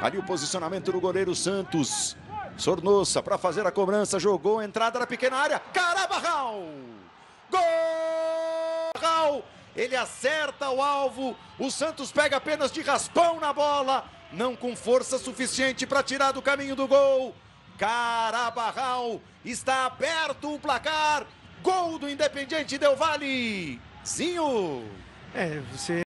Ali o posicionamento do goleiro Santos. Sornossa para fazer a cobrança, jogou, entrada na pequena área. Carabarral! Gol! Ele acerta o alvo. O Santos pega apenas de raspão na bola, não com força suficiente para tirar do caminho do gol. Carabarral está aberto o placar. Gol do Independiente Del Vale. Zinho. É, você